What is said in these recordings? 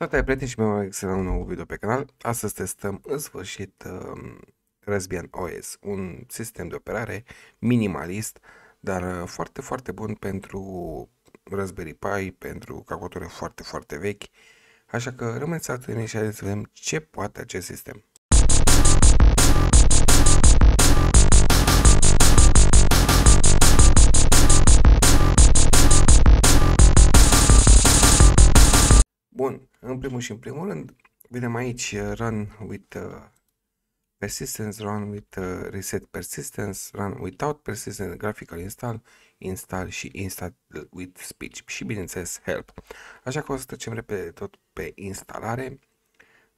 Salutare prieteni și mai să un nou video pe canal. Astăzi testăm în sfârșit uh, um, Raspbian OS, un sistem de operare minimalist, dar uh, foarte, foarte bun pentru Raspberry Pi, pentru calculatoare foarte, foarte vechi. Așa că rămâneți alături și să vedem ce poate acest sistem. Bun, în primul și în primul rând, vedem aici uh, run with uh, persistence, run with uh, reset persistence, run without persistence, graphical install, install și install uh, with speech și bineînțeles help. Așa că o să trecem repede tot pe instalare.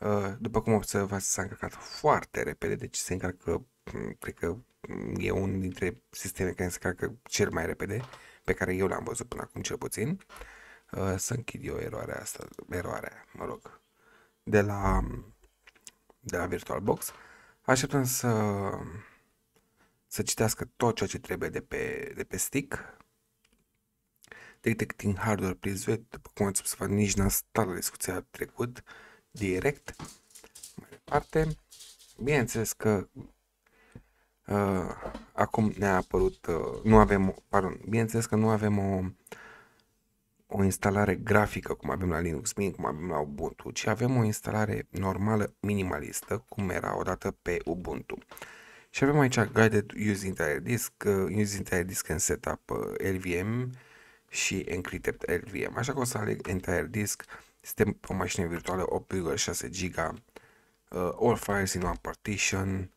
Uh, după cum observați, s-a încărcat foarte repede, deci se încarcă, mm, cred că mm, e unul dintre sisteme care se încarcă cel mai repede, pe care eu l-am văzut până acum cel puțin. Uh, Uh, să închid eu eroarea asta, eroarea, mă rog, de la, de la VirtualBox. Așteptăm să, să citească tot ceea ce trebuie de pe, de pe stick. Detecting hardware please după cum ați observat, nici n-a stat la discuția trecut, direct, mai departe. Bineînțeles că uh, acum ne-a apărut, uh, nu avem, pardon, bineînțeles că nu avem o o instalare grafică, cum avem la Linux Mint, cum avem la Ubuntu, ci avem o instalare normală minimalistă, cum era odată pe Ubuntu. Și avem aici Guided Use Entire Disk, uh, Use Entire Disk în Setup uh, LVM și Encrypted LVM. Așa că o să aleg Entire Disk, este o mașină virtuală 8,6 GB, uh, All Files in One Partition,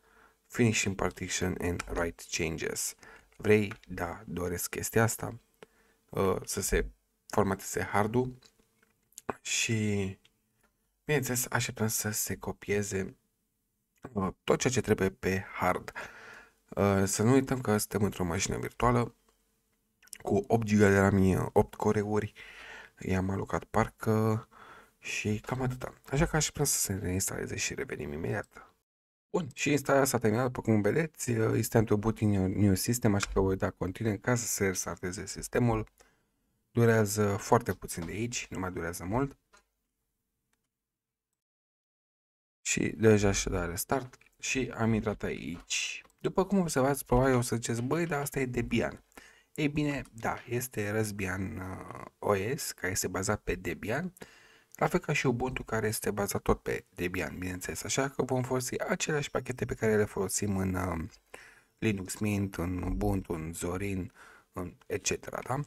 Finishing Partition and Write Changes. Vrei? Da, doresc chestia asta. Uh, să se formateze hardul și, bineînțeles, așteptăm să se copieze uh, tot ceea ce trebuie pe hard. Uh, să nu uităm că suntem într-o mașină virtuală cu 8 GB de RAM, 8 coreuri, i-am alocat parcă și cam atâta. Așa că așteptăm să se reinstaleze și revenim imediat. Bun, și instalarea s-a terminat, după cum vedeți, uh, este într-o boot in new system, așa că voi da continue ca să se restarteze sistemul. Durează foarte puțin de aici, nu mai durează mult. Și deja și da restart și am intrat aici. După cum observați, probabil o să ziceți, băi, dar asta e Debian. Ei bine, da, este Raspbian uh, OS, care este bazat pe Debian, la fel ca și Ubuntu, care este bazat tot pe Debian, bineînțeles, așa că vom folosi aceleași pachete pe care le folosim în uh, Linux Mint, în Ubuntu, în Zorin, în etc. Da?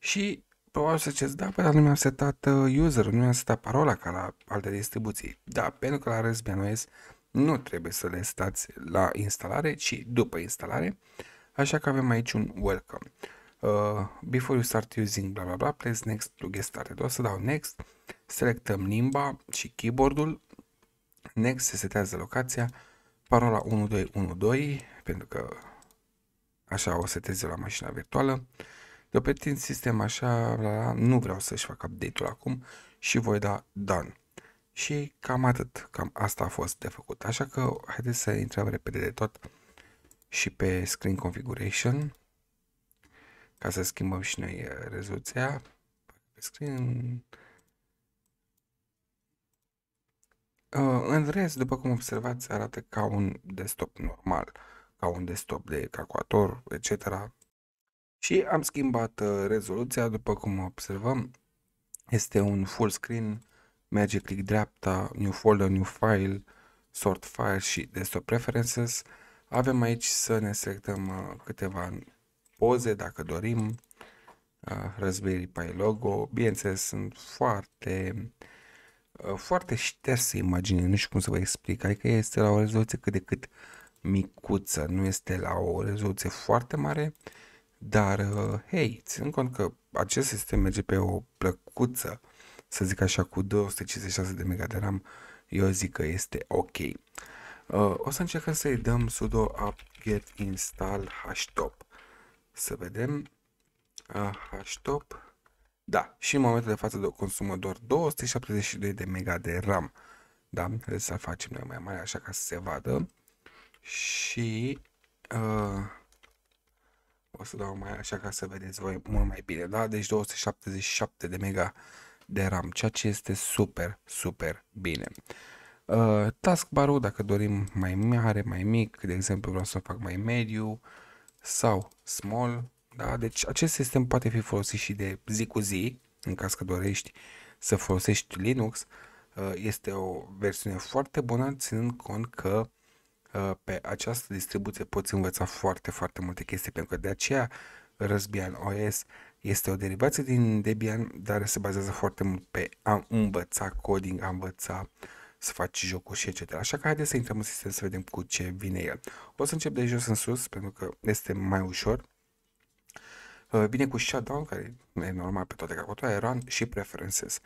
și probabil să ziceți, da, păi, dar nu mi-am setat uh, user, nu mi-am setat parola ca la alte distribuții. Da, pentru că la Raspbian OS nu trebuie să le stați la instalare, ci după instalare. Așa că avem aici un welcome. Uh, before you start using bla bla bla, press next to get started. O să dau next, selectăm limba și keyboardul, next se setează locația, parola 1212, pentru că așa o setez la mașina virtuală de pe Team sistem așa, la, la, nu vreau să-și fac update-ul acum și voi da done. Și cam atât, cam asta a fost de făcut. Așa că haideți să intrăm repede de tot și pe Screen Configuration ca să schimbăm și noi uh, rezoluția. Pe screen... Uh, în rest, după cum observați, arată ca un desktop normal, ca un desktop de calculator, etc și am schimbat uh, rezoluția, după cum observăm, este un full screen, merge click dreapta, new folder, new file, sort file și desktop preferences. Avem aici să ne selectăm uh, câteva poze dacă dorim, uh, Raspberry Pi logo, bineînțeles sunt foarte foarte șterse imagine, nu știu cum să vă explic, adică este la o rezoluție cât de cât micuță, nu este la o rezoluție foarte mare, dar, uh, hei, ținând cont că acest sistem merge pe o plăcuță, să zic așa, cu 256 de mega de RAM, eu zic că este ok. Uh, o să încercăm să-i dăm sudo apt-get install htop. Să vedem. Uh, htop. Da, și în momentul de față de consumă doar 272 de mega de RAM. Da, trebuie să facem noi mai mare așa ca să se vadă. Și uh, o să dau mai așa ca să vedeți voi mult mai bine, da? Deci 277 de mega de RAM, ceea ce este super, super bine. Uh, taskbar-ul, dacă dorim mai mare, mai mic, de exemplu vreau să fac mai mediu sau small, da? Deci acest sistem poate fi folosit și de zi cu zi, în caz că dorești să folosești Linux, uh, este o versiune foarte bună, ținând cont că Uh, pe această distribuție poți învăța foarte, foarte multe chestii, pentru că de aceea Raspbian OS este o derivație din Debian, dar se bazează foarte mult pe a învăța coding, a învăța să faci jocul și etc. Așa că haideți să intrăm în sistem să vedem cu ce vine el. O să încep de jos în sus, pentru că este mai ușor. Uh, vine cu shutdown, care e normal pe toate calculatoarele, run și preferences.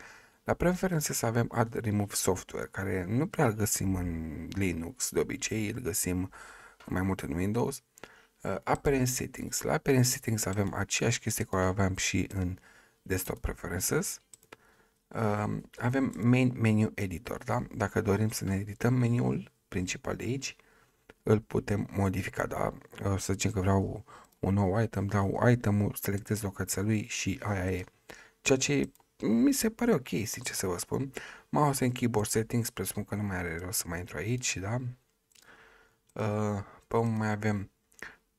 La preferințe să avem Add Remove Software, care nu prea îl găsim în Linux de obicei, îl găsim mai mult în Windows. Uh, Apparent Settings. La Apparent Settings avem aceeași chestie care o aveam și în Desktop Preferences. Uh, avem Main Menu Editor, da? Dacă dorim să ne edităm meniul principal de aici, îl putem modifica, da? Uh, să zicem că vreau un nou item, dau itemul, selectez locația lui și aia e. Ceea ce mi se pare ok, sincer să vă spun. Mouse and keyboard settings, presupun că nu mai are rost să mai intru aici, da? Uh, pe mai avem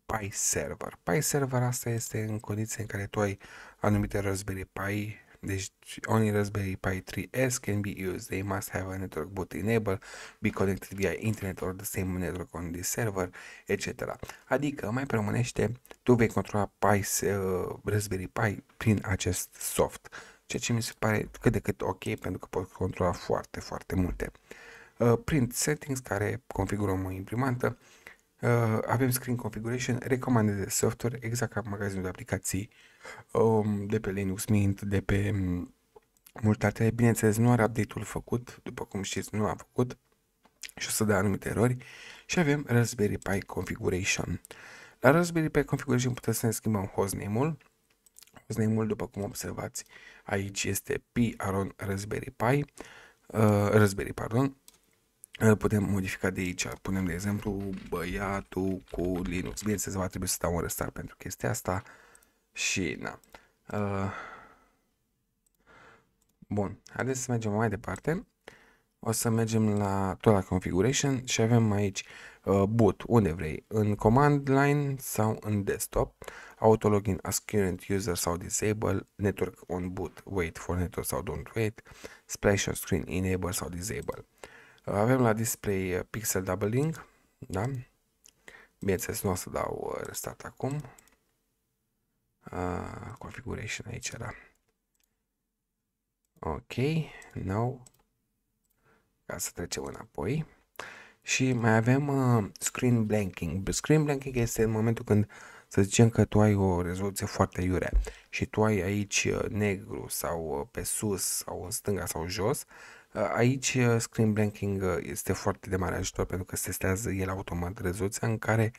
Pi Server. Pi Server asta este în condiții în care tu ai anumite Raspberry Pi, deci only Raspberry Pi 3S can be used. They must have a network boot enable, be connected via internet or the same network on the server, etc. Adică mai permânește, tu vei controla Pi, uh, Raspberry Pi prin acest soft ceea ce mi se pare cât de cât ok, pentru că pot controla foarte, foarte multe. Uh, print settings, care configurăm o imprimantă, uh, avem screen configuration, recomandă de software, exact ca magazinul de aplicații um, de pe Linux Mint, de pe mm, multe altele. Bineînțeles, nu are update-ul făcut, după cum știți, nu am făcut și o să dea anumite erori și avem Raspberry Pi Configuration. La Raspberry Pi Configuration putem să ne schimbăm hostname-ul, hostname-ul, după cum observați, uh, Aici este Pi Aron Raspberry Pi, uh, Raspberry, pardon. Uh, putem modifica de aici, punem de exemplu băiatul cu Linux. Bineînțeles, va trebui să dau un restart pentru chestia asta și na. Uh, bun, haideți să mergem mai departe. O să mergem la tot la configuration și avem aici uh, boot, unde vrei, în command line sau în desktop autologin as current user sau disable, network on boot, wait for network sau don't wait, splash on screen enable sau disable. Uh, avem la display uh, pixel doubling, da? Bineînțeles, nu o să dau uh, restart acum. Uh, configuration aici era. Ok, now, ca să trecem înapoi. Și mai avem uh, screen blanking. Screen blanking este în momentul când uh, să zicem că tu ai o rezoluție foarte iurea și tu ai aici uh, negru sau uh, pe sus sau în stânga sau jos, uh, Aici screen blanking este foarte de mare ajutor pentru că se testează el automat rezoluția în care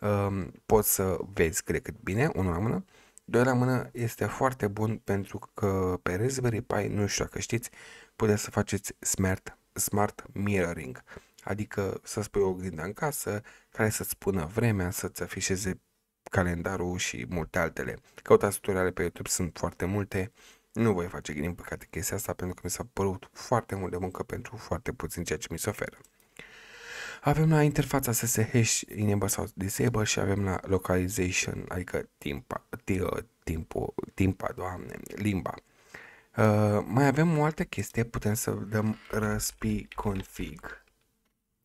um, poți să vezi cred cât bine, unul la mână. Doi la mână este foarte bun pentru că pe Raspberry Pi, nu știu dacă știți, puteți să faceți smart, smart mirroring, adică să spui o oglindă în casă care să-ți spună vremea, să-ți afișeze calendarul și multe altele. Căutați tutoriale pe YouTube, sunt foarte multe. Nu voi face din păcate chestia asta pentru că mi s-a părut foarte mult de muncă pentru foarte puțin ceea ce mi se oferă. Avem la interfața SSH Enable sau Disable și avem la Localization, adică timpa, timpul, timpa, doamne, limba. Uh, mai avem o altă chestie, putem să dăm raspi config.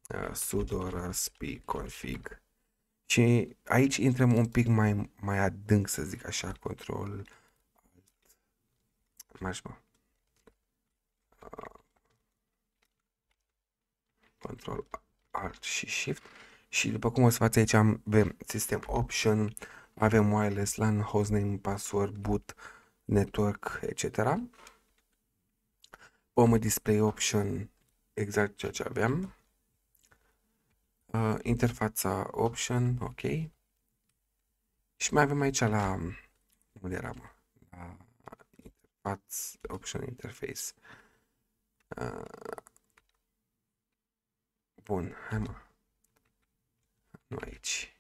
Uh, sudo raspi config. Și aici intrăm un pic mai, mai adânc, să zic așa, control. Marș, ah. Control Alt și Shift. Și după cum o să faci aici avem System Option, avem Wireless LAN, Hostname, Password, Boot, Network, etc. Om Display Option, exact ceea ce aveam uh, interfața option, ok. Și mai avem aici la, unde era, mă? La interfață, option interface. Uh, bun, hai mă. Nu aici.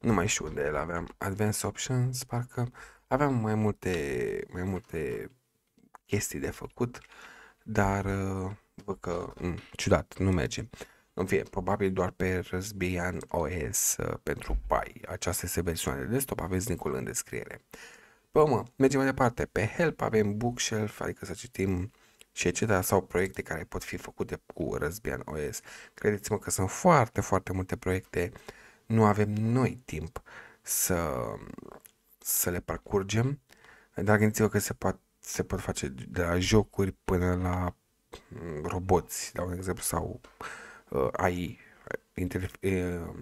Nu mai știu unde el aveam. Advanced options, parcă aveam mai multe, mai multe chestii de făcut, dar uh, văd că m- mm, ciudat, nu merge. În fine, probabil doar pe Raspbian OS uh, pentru Pi. Aceasta este versiunea de desktop, aveți linkul în descriere. Bă, mă, mergem mai departe. Pe Help avem Bookshelf, adică să citim și etc. sau proiecte care pot fi făcute cu Raspbian OS. Credeți-mă că sunt foarte, foarte multe proiecte. Nu avem noi timp să, să le parcurgem, dar gândiți-vă că se, poate, se pot face de la jocuri până la roboți, dau un exemplu, sau uh, AI, inter- uh,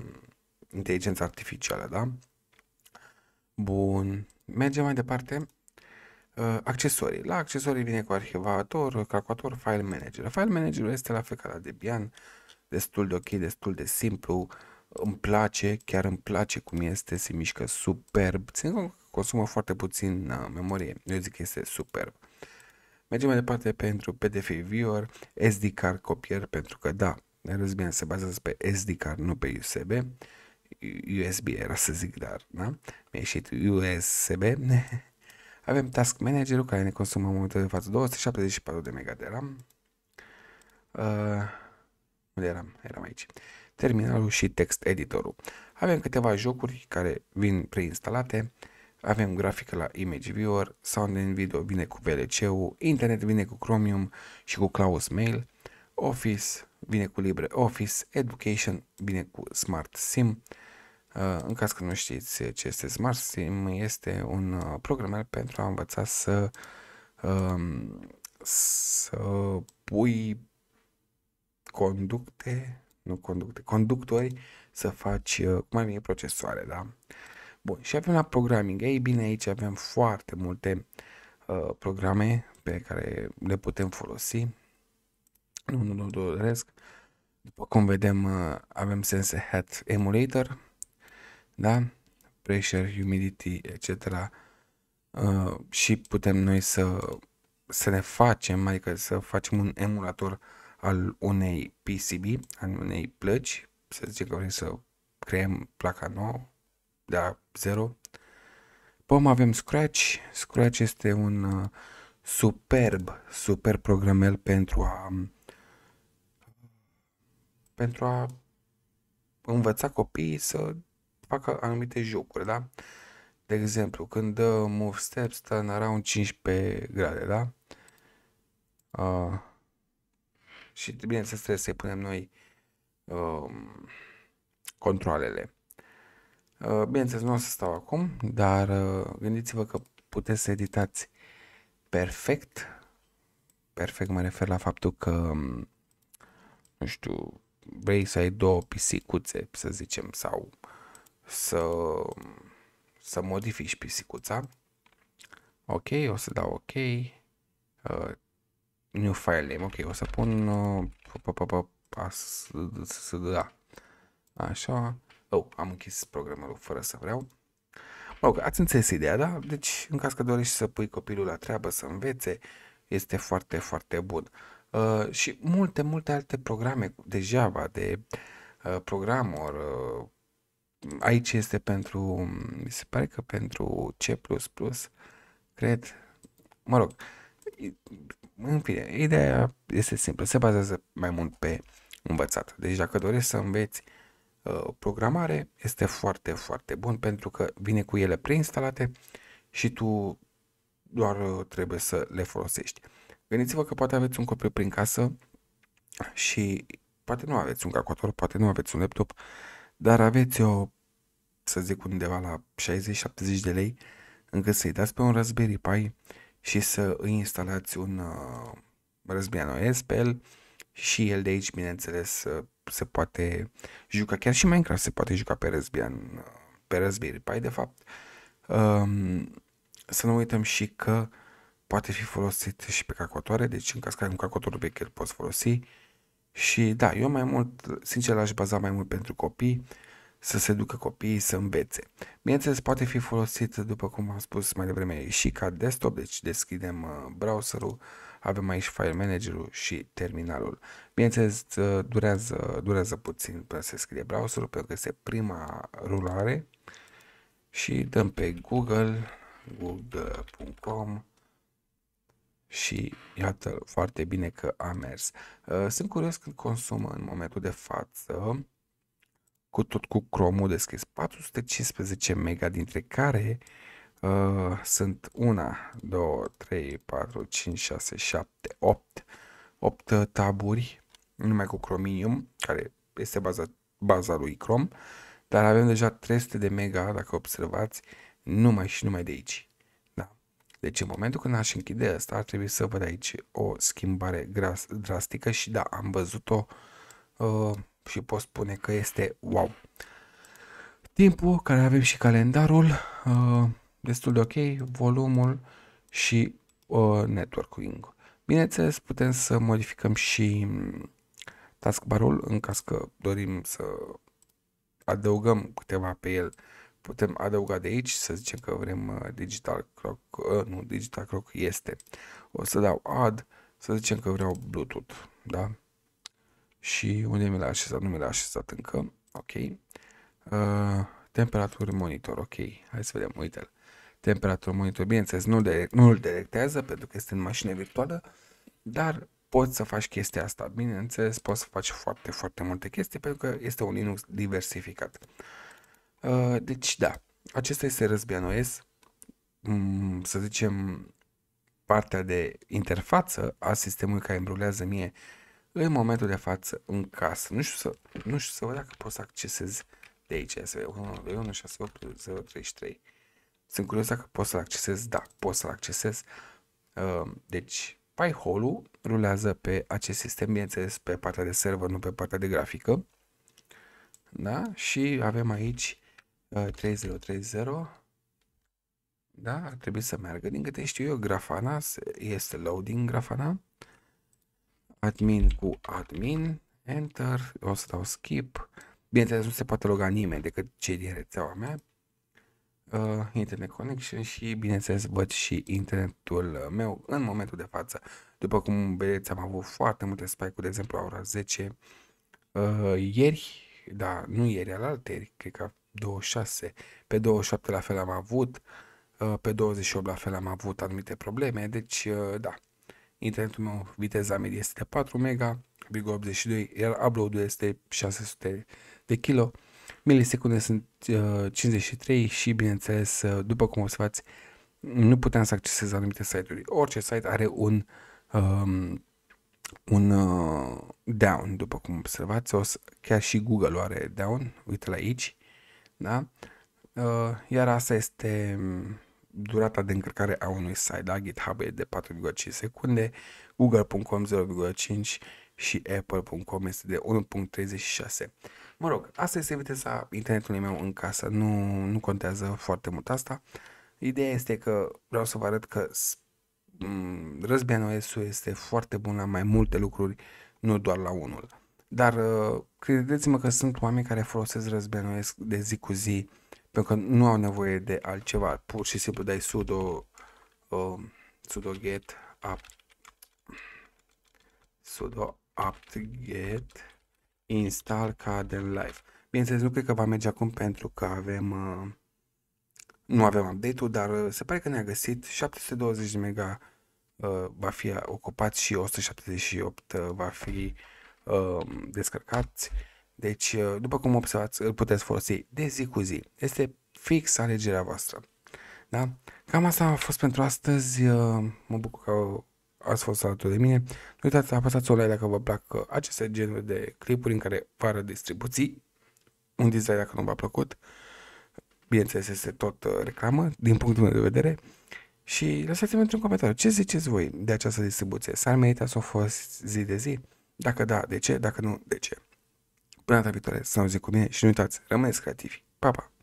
inteligența artificială, da? Bun, mergem mai departe. Uh, accesorii. La accesorii vine cu arhivator, calculator, file manager. File managerul este la fel ca la Debian, destul de ok, destul de simplu, îmi place, chiar îmi place cum este, se mișcă superb, țin consumă foarte puțin uh, memorie, eu zic că este superb. Uh, Mergem mai departe pentru PDF Viewer, SD card copier, pentru că da, răzbinea se bazează pe SD card, nu pe USB. USB era să zic, dar da? mi-a ieșit USB. Avem Task Managerul care ne consumă în momentul de față 274 de mega de RAM. Uh, unde eram? Eram aici. Terminalul și text editorul. Avem câteva jocuri care vin preinstalate avem grafică la Image Viewer, Sound and Video vine cu VLC-ul, Internet vine cu Chromium și cu Klaus Mail, Office vine cu LibreOffice, Education vine cu Smart SIM. Uh, în caz că nu știți ce este Smart SIM, este un uh, programel pentru a învăța să, um, să pui conducte, nu conducte, conductori, să faci cum uh, mai bine procesoare, da? Bun, și avem la programming. Ei bine, aici avem foarte multe uh, programe pe care le putem folosi. Nu, nu, nu doresc. După cum vedem, uh, avem Hat Emulator, da? Pressure, Humidity, etc. Uh, și putem noi să, să ne facem, adică să facem un emulator al unei PCB, al unei plăci, să zicem că vrem să creăm placa nouă, da, 0. Pom păi, avem Scratch. Scratch este un uh, superb, super programel pentru a um, pentru a învăța copiii să facă anumite jocuri, da? De exemplu, când dă uh, move steps, în around 15 grade, da? Uh, și bineînțeles trebuie să-i punem noi uh, controlele. Bineînțeles, nu o să stau acum, dar gândiți-vă că puteți să editați perfect. Perfect mă refer la faptul că, nu știu, vrei să ai două pisicuțe, să zicem, sau să, să modifici pisicuța. Ok, o să dau ok. Uh, new file name, ok, o să pun... Uh, pa, pa, pa, pa, pa, da. Așa, Oh, am închis programul fără să vreau. Mă rog, ați înțeles ideea, da? Deci, în caz că dorești să pui copilul la treabă, să învețe, este foarte, foarte bun. Uh, și multe, multe alte programe de Java, de uh, programor, uh, aici este pentru, mi se pare că pentru C++, cred, mă rog, în fine, ideea este simplă, se bazează mai mult pe învățat. Deci dacă dorești să înveți Uh, programare este foarte, foarte bun pentru că vine cu ele preinstalate și tu doar uh, trebuie să le folosești. Gândiți-vă că poate aveți un copil prin casă și poate nu aveți un calculator, poate nu aveți un laptop, dar aveți o, uh, să zic, undeva la 60-70 de lei încât să-i dați pe un Raspberry Pi și să îi instalați un uh, Raspbian OS pe el și el de aici, bineînțeles, se poate juca, chiar și Minecraft se poate juca pe Raspbian, pe Raspberry Pi de fapt. Um, să nu uităm și că poate fi folosit și pe cacotoare, deci în caz că ai un cacotor vechi îl poți folosi. Și da, eu mai mult, sincer, l-aș baza mai mult pentru copii, să se ducă copiii să învețe. Bineînțeles, poate fi folosit, după cum am spus mai devreme, și ca desktop, deci deschidem uh, browserul, avem aici file managerul și terminalul. Bineînțeles, ă, durează, durează puțin până se scrie browserul, pentru că este prima rulare. Și dăm pe Google, google.com și iată foarte bine că a mers. Ă, sunt curios când consumă în momentul de față cu tot cu Chrome-ul deschis 415 mega, dintre care Uh, sunt 1, 2, 3, 4, 5, 6, 7, 8. 8 taburi, numai cu Chromium, care este baza, baza lui Chrome, dar avem deja 300 de mega, dacă observați, numai și numai de aici. Da. Deci în momentul când aș închide asta, ar trebui să văd aici o schimbare gras, drastică și da, am văzut-o uh, și pot spune că este wow. Timpul care avem și calendarul, uh, destul de ok, volumul și uh, networking-ul. Bineînțeles, putem să modificăm și mm, taskbar-ul în caz că dorim să adăugăm câteva pe el. Putem adăuga de aici, să zicem că vrem uh, digital clock, uh, nu, digital clock este. O să dau add, să zicem că vreau Bluetooth, da? Și unde mi l-a așezat? Nu mi l-a așezat încă, ok. Uh, temperatură monitor, ok. Hai să vedem, uite-l temperatură monitor, bineînțeles, nu, de, nu îl detectează pentru că este în mașină virtuală, dar poți să faci chestia asta. Bineînțeles, poți să faci foarte, foarte multe chestii pentru că este un Linux diversificat. Uh, deci, da, acesta este Raspbian OS, mm, să zicem, partea de interfață a sistemului care îmi mie în momentul de față în casă. Nu știu să, nu știu să văd dacă pot să accesez de aici, să 1, 1, 6, 8, 0, 33. Sunt curios dacă pot să-l accesez. Da, pot să-l accesez. Ehm, deci, PyHole-ul rulează pe acest sistem, bineînțeles, pe partea de server, nu pe partea de grafică. Da? Și avem aici 3030. Eh, da? Ar trebui să meargă. Din câte știu eu, Grafana este loading Grafana. Admin cu admin. Enter. O să dau skip. Bineînțeles, nu se poate loga nimeni decât cei din rețeaua mea uh, internet connection și, bineînțeles, văd și internetul uh, meu în momentul de față. După cum vedeți, am avut foarte multe spike-uri, de exemplu, la ora 10 uh, ieri, da, nu ieri, al alteri, cred că 26, pe 27 la fel am avut, uh, pe 28 la fel am avut anumite probleme, deci, uh, da, internetul meu, viteza medie este de 4 mega, 82, iar upload-ul este 600 de kilo, milisecunde sunt uh, 53 și, bineînțeles, uh, după cum observați, nu puteam să accesez anumite site-uri. Orice site are un, um, un uh, down, după cum observați, o să, chiar și Google are down, uite la aici, da? Uh, iar asta este um, durata de încărcare a unui site, da? GitHub e de 4,5 secunde, google.com 0,5 și Apple.com este de 1.36. Mă rog, asta este viteza internetului meu în casă, nu, nu contează foarte mult asta. Ideea este că vreau să vă arăt că răzbian OS-ul este foarte bun la mai multe lucruri, nu doar la unul. Dar uh, credeți-mă că sunt oameni care folosesc răzbian OS de zi cu zi, pentru că nu au nevoie de altceva. Pur și simplu dai sudo, uh, sudo get up, sudo apt-get install Caden Live. Bineînțeles, nu cred că va merge acum pentru că avem... Uh, nu avem update-ul, dar uh, se pare că ne-a găsit 720 de mega uh, va fi ocupat și 178 va fi um, descărcați. Deci, după cum observați, îl puteți folosi de zi cu zi. Este fix alegerea voastră. Da? Cam asta a fost pentru astăzi. mă bucur că ați fost alături de mine. Nu uitați să apăsați o like dacă vă plac aceste genuri de clipuri în care arăt distribuții, un design dacă nu v-a plăcut, bineînțeles este tot uh, reclamă din punctul meu de vedere și lăsați-mi într-un comentariu ce ziceți voi de această distribuție. S-ar merita să o fost zi de zi? Dacă da, de ce? Dacă nu, de ce? Până data viitoare, să ne zic cu mine și nu uitați, rămâneți creativi. Pa, pa!